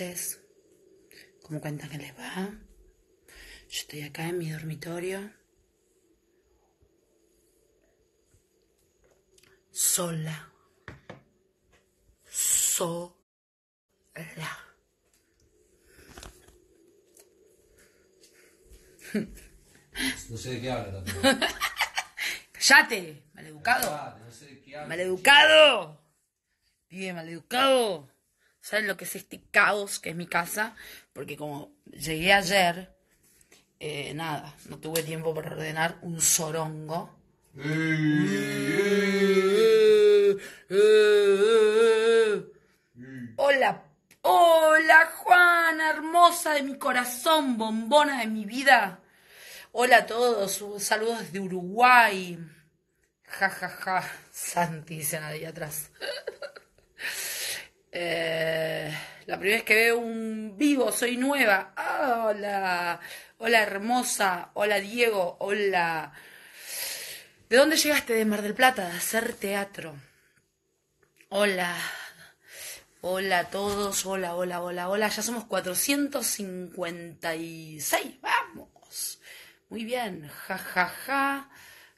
noches, cómo cuentan que les va. Yo estoy acá en mi dormitorio, sola, sola. No sé de qué habla ¡Cállate! ¡Maleducado! no sé de qué habla. ¡Maleducado! bien maleducado. ¿Saben lo que es este caos que es mi casa? Porque como llegué ayer, eh, nada, no tuve tiempo para ordenar un sorongo. Hola, hola Juana, hermosa de mi corazón, bombona de mi vida. Hola a todos, saludos desde Uruguay. Ja, ja, ja, Santi, dicen ahí atrás. Eh, la primera vez que veo un vivo, soy nueva. Ah, hola, hola hermosa, hola Diego, hola. ¿De dónde llegaste? De Mar del Plata, de hacer teatro. Hola, hola a todos, hola, hola, hola, hola. Ya somos 456, vamos. Muy bien, ja, ja, ja,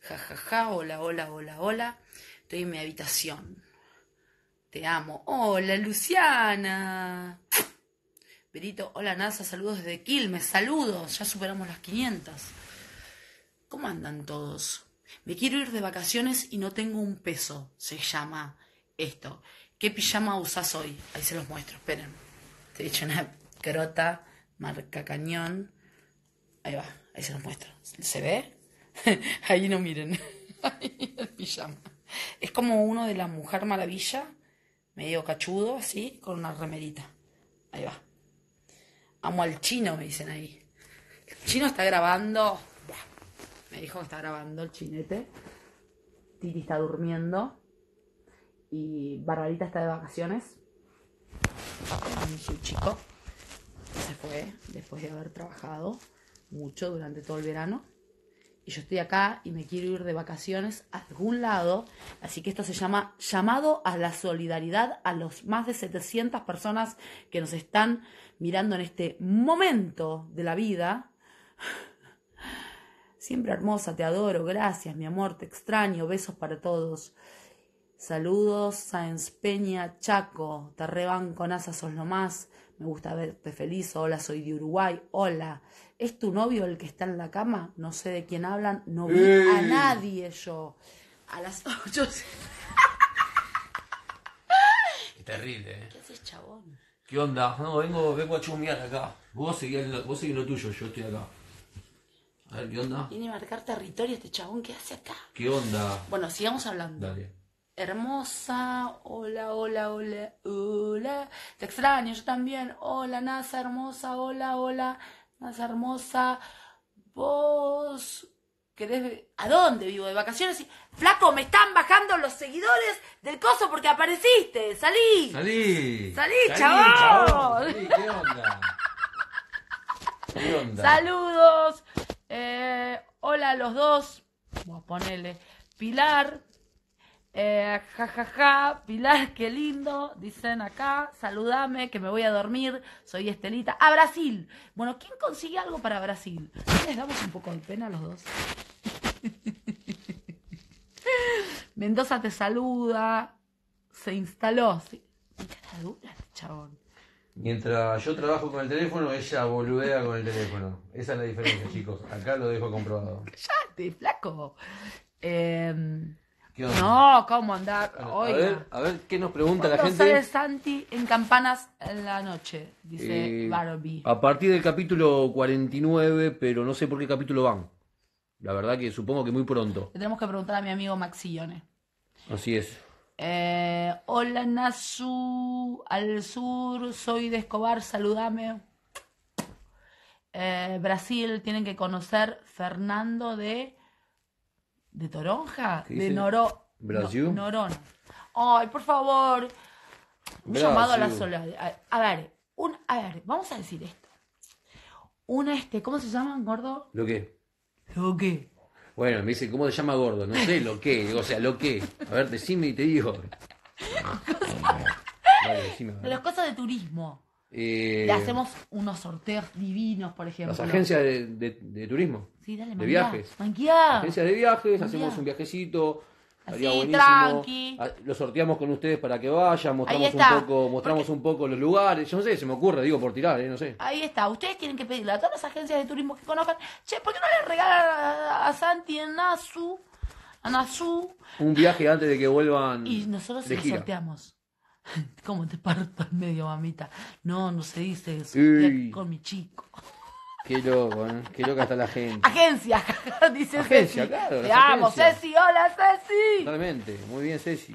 ja, ja, ja, hola, hola, hola, hola. Estoy en mi habitación. Te amo. Hola, Luciana. perito hola NASA, saludos desde Quilmes, saludos, ya superamos las 500. ¿Cómo andan todos? Me quiero ir de vacaciones y no tengo un peso, se llama esto. ¿Qué pijama usás hoy? Ahí se los muestro, esperen. Te he hecho una crota, marca cañón. Ahí va, ahí se los muestro. ¿Se ve? ahí no miren. ahí el pijama. Es como uno de la Mujer Maravilla, medio cachudo, así, con una remerita. Ahí va. Amo al chino, me dicen ahí. El chino está grabando. Me dijo que está grabando el chinete. Titi está durmiendo. Y Barbarita está de vacaciones. su chico. Se fue después de haber trabajado mucho durante todo el verano y yo estoy acá y me quiero ir de vacaciones a algún lado. Así que esto se llama llamado a la solidaridad a los más de 700 personas que nos están mirando en este momento de la vida. Siempre hermosa, te adoro, gracias mi amor, te extraño, besos para todos. Saludos, a Peña, Chaco, te con con sos lo más me gusta verte feliz, hola, soy de Uruguay, hola. ¿Es tu novio el que está en la cama? No sé de quién hablan, no vi a nadie yo. A las ocho... Qué terrible, ¿eh? ¿Qué haces, chabón? ¿Qué onda? No, vengo, vengo a chumiar acá. Vos seguís vos lo tuyo, yo estoy acá. A ver, ¿qué onda? Tiene a marcar territorio este chabón, ¿qué hace acá? ¿Qué onda? Bueno, sigamos hablando. Dale hermosa, hola, hola, hola, hola, te extraño, yo también, hola, NASA hermosa, hola, hola, NASA hermosa, vos querés, ¿a dónde vivo? ¿De vacaciones? Y, flaco, me están bajando los seguidores del coso porque apareciste, salí, salí, salí, chaval. ¿qué onda? ¿Qué onda? Saludos, eh, hola a los dos, Voy a ponerle, Pilar, eh, ja, ja, Pilar, qué lindo. Dicen acá, saludame, que me voy a dormir. Soy Estelita. A Brasil. Bueno, ¿quién consigue algo para Brasil? Les damos un poco de pena a los dos. Mendoza te saluda. Se instaló. ¿sí? Mientras yo trabajo con el teléfono, ella boludea con el teléfono. Esa es la diferencia, chicos. Acá lo dejo comprobado. Ya, te flaco. Eh... No, ¿cómo andar? A ver, a ver qué nos pregunta la gente. sale Santi en campanas en la noche? Dice eh, A partir del capítulo 49, pero no sé por qué capítulo van. La verdad que supongo que muy pronto. Le tenemos que preguntar a mi amigo Maxillone. Así es. Eh, hola Nasu, al sur, soy de Escobar, saludame. Eh, Brasil, tienen que conocer Fernando de de Toronja, de Noro, no, Ay, por favor, un llamado a la sola. A, ver, un, a ver, vamos a decir esto. Una este, ¿cómo se llama, gordo? Lo que. Lo qué? Bueno, me dice, ¿cómo se llama gordo? No sé, lo que. o sea, lo que. A ver, decime y te digo. Las cosas de turismo. Eh, Le hacemos unos sorteos divinos, por ejemplo. Las agencias de turismo de viajes. Agencias de viajes, hacemos un viajecito. Tranqui. Ah, lo sorteamos con ustedes para que vayan, mostramos un poco, mostramos un poco los lugares, yo no sé, se me ocurre, digo por tirar, ¿eh? no sé. Ahí está, ustedes tienen que pedirle a todas las agencias de turismo que conozcan, che, ¿por qué no le regalan a, Santi en Nasu? A Nasu. Un viaje antes de que vuelvan. Y nosotros se sorteamos. ¿Cómo te parto en medio, mamita? No, no se dice eso. Con mi chico. Qué loco, ¿eh? Qué loca está la gente. Agencia, dice agencia, Ceci. Claro, Te amo, Ceci, hola Ceci. Totalmente, muy bien Ceci.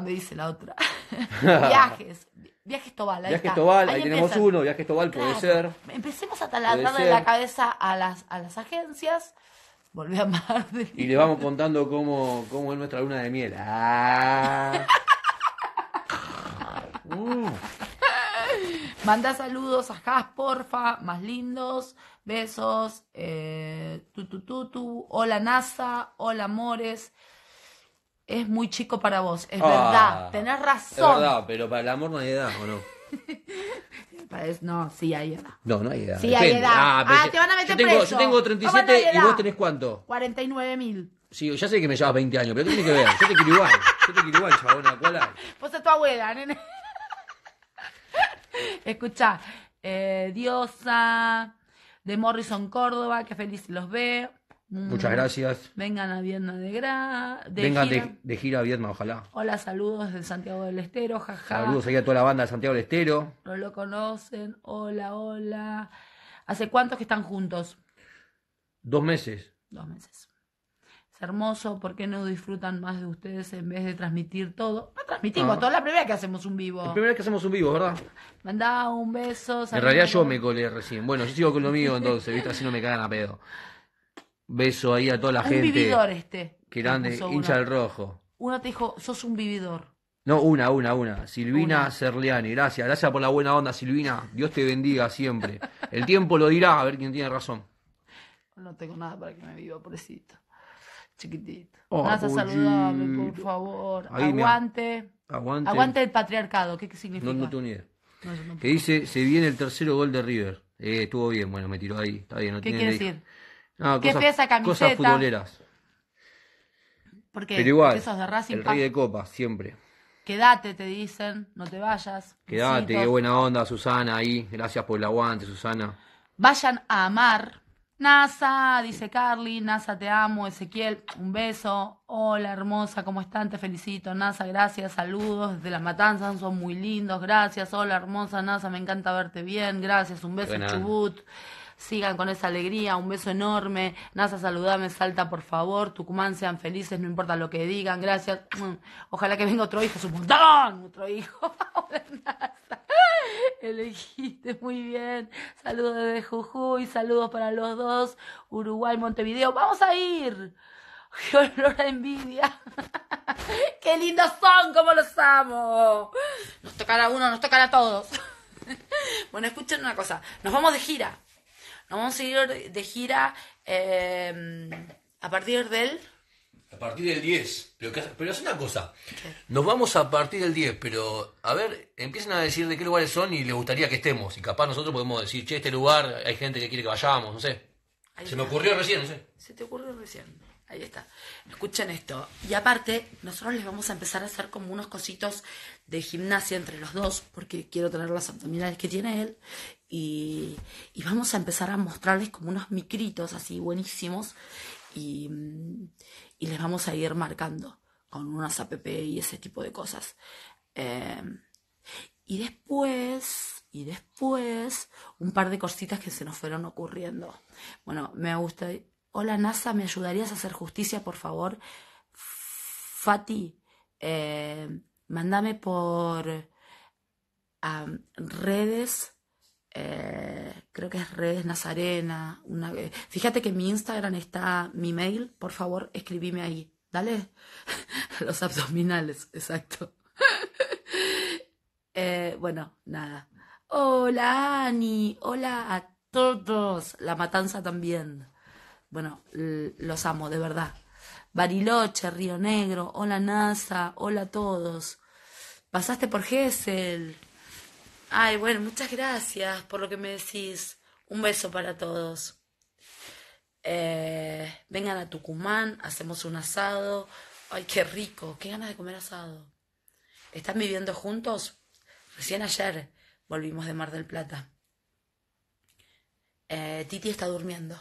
me dice la otra. Viajes. Viajes Tobal, Viajes Tobal, ahí, tenemos uno, Viajes Tobal puede ser. Empecemos a de la cabeza a las, a las agencias. Volví a amar. Y le vamos contando cómo, cómo es nuestra luna de miel. Ah. Manda saludos a Jas, porfa, más lindos. Besos. Eh, tu, tu, tu, Hola NASA, hola amores. Es muy chico para vos, es ah. verdad, tenés razón. Es verdad, pero para el amor no hay edad, ¿o no? no, sí hay edad. No, no hay edad. Sí hay edad. Ah, ah, te van a meter yo tengo, preso. Yo tengo 37 y vos tenés cuánto? 49 mil. Sí, ya sé que me llevas 20 años, pero tiene que ver? Yo te quiero igual. Yo te quiero igual, chabona. ¿Cuál hay? Vos sos tu abuela, nene. Escucha, eh, Diosa, de Morrison Córdoba, que feliz los ve. Mm. Muchas gracias. Vengan a Vietnam de, gra... de Vengan De, gira a ojalá. Hola, saludos de Santiago del Estero, jaja. Saludos ahí a toda la banda de Santiago del Estero. No lo conocen, hola, hola. ¿Hace cuántos que están juntos? Dos meses. Dos meses hermoso, ¿por qué no disfrutan más de ustedes en vez de transmitir todo? No transmitimos ah. la primera vez que hacemos un vivo. La primera vez que hacemos un vivo, ¿verdad? Mandá un beso. En realidad yo me colé recién. Bueno, yo sigo con lo mío entonces, ¿viste? Así no me cagan a pedo. Beso ahí a toda la gente. un vividor este. Que grande, hincha del rojo. Uno te dijo, sos un vividor. No, una, una, una. Silvina Serliani gracias. Gracias por la buena onda, Silvina. Dios te bendiga siempre. El tiempo lo dirá, a ver quién tiene razón. No tengo nada para que me viva, pobrecito chiquitito. vas oh, a saludarme, por favor. aguante. Aguante. Aguante el patriarcado. ¿Qué, significa? No, no tengo ni que dice, se viene el tercero gol de River. Eh, estuvo bien, bueno, me tiró ahí. ¿Qué quiere decir? No, cosas, camiseta? Cosas futboleras. Porque, Pero igual, de el rey de copa, siempre. Quédate, te dicen, no te vayas. Quédate, qué buena onda, Susana, ahí. Gracias por el aguante, Susana. Vayan a amar NASA, dice Carly, NASA te amo, Ezequiel, un beso, hola hermosa, ¿cómo están? Te felicito, NASA, gracias, saludos desde las matanzas, son muy lindos, gracias, hola hermosa, NASA, me encanta verte bien, gracias, un beso, Chubut sigan con esa alegría, un beso enorme, NASA saludame, Salta por favor, Tucumán sean felices, no importa lo que digan, gracias, mm, ojalá que venga otro hijo, su montón, otro hijo, NASA, elegiste muy bien, saludos de Jujuy, saludos para los dos, Uruguay, Montevideo, vamos a ir. ¡Qué olor a envidia! ¡Qué lindos son! ¡Cómo los amo! Nos tocará uno, nos tocará a todos. bueno, escuchen una cosa. Nos vamos de gira. Nos vamos a seguir de gira em, a partir del... A partir del 10. Pero, pero es una cosa. Nos vamos a partir del 10, pero a ver, empiecen a decir de qué lugares son y les gustaría que estemos. Y capaz nosotros podemos decir, che, este lugar hay gente que quiere que vayamos, no sé. Se me ocurrió recién, no sé. Se te ocurrió recién. Ahí está. Escuchen esto. Y aparte, nosotros les vamos a empezar a hacer como unos cositos de gimnasia entre los dos, porque quiero tener las abdominales que tiene él y, vamos a empezar a mostrarles como unos micritos así buenísimos y, les vamos a ir marcando con unas app y ese tipo de cosas. Em, y después, y después, un par de cositas que se nos fueron ocurriendo. Bueno, me gusta. Hola NASA, ¿me ayudarías a hacer justicia, por favor? Fati, eh, mándame por redes eh, creo que es Redes Nazarena. Una, fíjate que en mi Instagram está mi mail, por favor, escribime ahí. Dale. Los abdominales, exacto. Eh, bueno, nada. Hola, Ani. Hola a todos. La matanza también. Bueno, los amo, de verdad. Bariloche, Río Negro. Hola, NASA. Hola a todos. Pasaste por Gesell. Ay, bueno, muchas gracias por lo que me decís. Un beso para todos. Eh, vengan a Tucumán, hacemos un asado. Ay, qué rico, qué ganas de comer asado. ¿Están viviendo juntos? Recién ayer volvimos de Mar del Plata. Eh, Titi está durmiendo.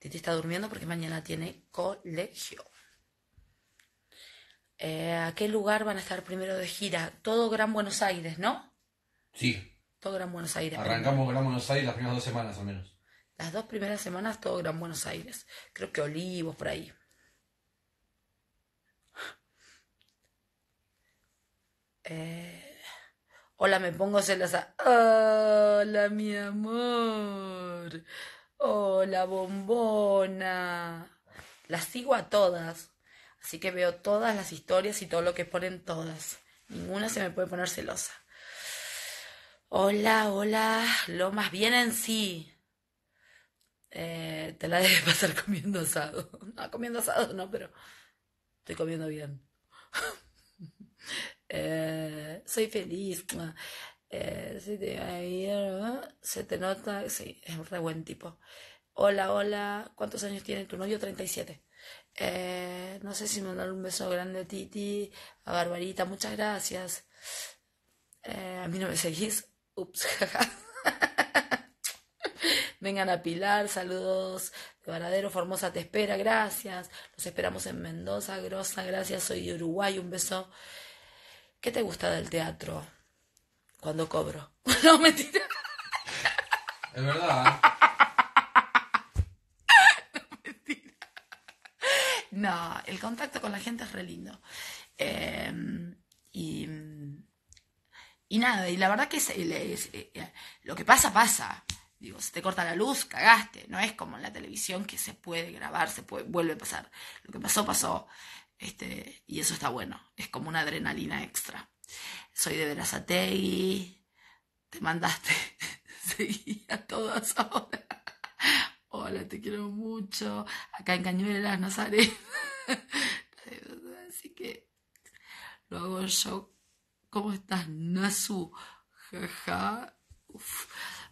Titi está durmiendo porque mañana tiene colegio. Eh, ¿A qué lugar van a estar primero de gira? Todo Gran Buenos Aires, ¿no? Sí. Todo Gran Buenos Aires. Arrancamos Gran Buenos Aires las primeras dos semanas al menos. Las dos primeras semanas todo Gran Buenos Aires. Creo que Olivos por ahí. Eh, hola, me pongo celosa. Hola, mi amor. Hola, bombona. Las sigo a todas. Así que veo todas las historias y todo lo que ponen todas. Ninguna se me puede poner celosa. Hola, hola, lo más bien en sí. Eh, te la debes pasar comiendo asado. No, comiendo asado no, pero estoy comiendo bien. Eh, soy feliz. Eh, se te nota, sí, es un re buen tipo. Hola, hola, ¿cuántos años tiene tu novio? 37. no sé si mandar un beso grande a Titi, a Barbarita, muchas gracias. a mí no me seguís, Ups, Vengan a Pilar, saludos de Formosa te espera, gracias. Los esperamos en Mendoza, Grosa, gracias. Soy de Uruguay, un beso. ¿Qué te gusta del teatro? Cuando cobro. no, mentira. Es verdad. no, mentira. No, el contacto con la gente es re lindo. Em, y y nada, y la verdad que eh, eh, lo que pasa, pasa. Digo, se te corta la luz, cagaste. No es como en la televisión que se puede grabar, se puede, vuelve a pasar. Lo que pasó, pasó. Este, y eso está bueno. Es como una adrenalina extra. Soy de Verazategui. Te mandaste. Seguí a todas ahora. Hola, te quiero mucho. Acá en Cañuelas, Nazaret. Así que lo hago yo ¿Cómo estás, Nasu? Jaja.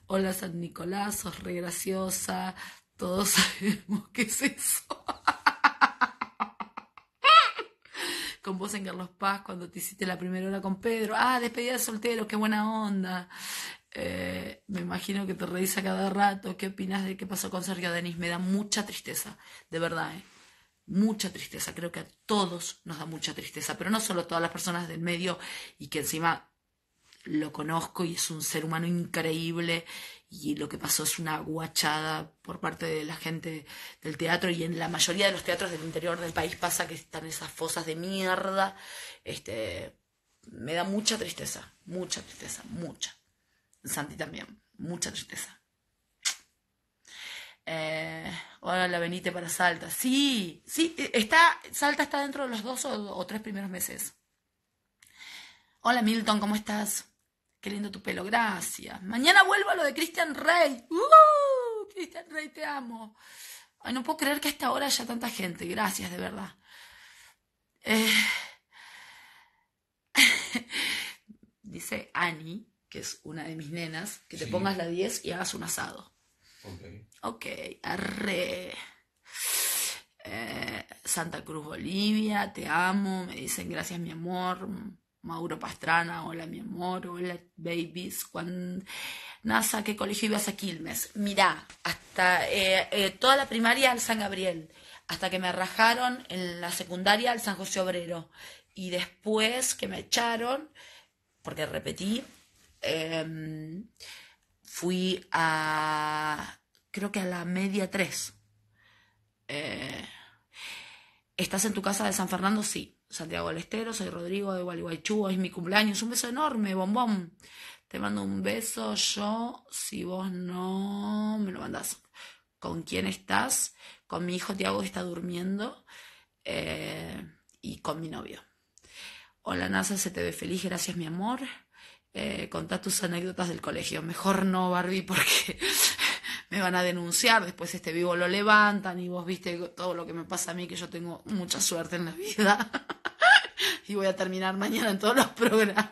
Hola, San Nicolás, sos re graciosa. Todos sabemos qué es eso. con vos en Carlos Paz cuando te hiciste la primera hora con Pedro. Ah, despedida de soltero, qué buena onda. Eh, me imagino que te revisa cada rato. ¿Qué opinas de qué pasó con Sergio Denis? Me da mucha tristeza, de verdad. ¿eh? mucha tristeza. Creo que a todos nos da mucha tristeza, pero no solo a todas las personas del medio y que encima lo conozco y es un ser humano increíble y lo que pasó es una guachada por parte de la gente del teatro y en la mayoría de los teatros del interior del país pasa que están esas fosas de mierda. Este, me da mucha tristeza, mucha tristeza, mucha. Santi también, mucha tristeza. Eh, hola, la venite para Salta. Sí, sí, e, está, Salta está dentro de los dos o, tres primeros meses. Hola Milton, ¿cómo estás? Qué lindo tu pelo, gracias. Mañana vuelvo a lo de Christian Rey. ¡Uh! Cristian Rey, te amo. no puedo creer que hasta ahora haya tanta gente. Gracias, de verdad. Eh, dice Annie, que es una de mis nenas, que te pongas la 10 y hagas un asado. Ok. Ok, arre. Eh, Santa Cruz, Bolivia, te amo. Me dicen gracias, mi amor. Mauro Pastrana, hola mi amor, hola babies, cuando NASA, ¿qué colegio ibas a Quilmes? Mirá, hasta eh, eh, toda la primaria al San Gabriel, hasta que me rajaron en la secundaria al San José Obrero, y después que me echaron, porque repetí, eh, fui a, creo que a la media tres. Eh, ¿Estás en tu casa de San Fernando? Sí. Santiago del Estero, soy Rodrigo de Gualeguaychú, es mi cumpleaños. Un beso enorme, bombón. Te mando un beso yo, si vos no me lo mandás. ¿Con quién estás? Con mi hijo Tiago que está durmiendo eh, y con mi novio. Hola NASA, se te ve feliz, gracias mi amor eh, contá tus anécdotas del colegio. Mejor no, Barbie, porque me van a denunciar, después este vivo lo levantan y vos viste todo lo que me pasa a mí, que yo tengo mucha suerte en la vida y voy a terminar mañana en todos los programas.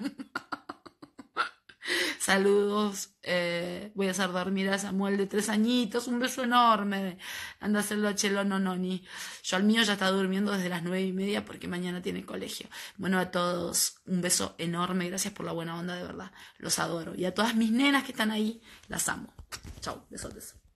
Saludos, eh, voy a hacer dormir a Samuel de tres añitos, un beso enorme. Anda a hacerlo a Chelo Nononi. Yo al mío ya está durmiendo desde las nueve y media porque mañana tiene colegio. Bueno, a todos, un beso enorme, gracias por la buena onda, de verdad. Los adoro. Y a todas mis nenas que están ahí, las amo. Chao, besos.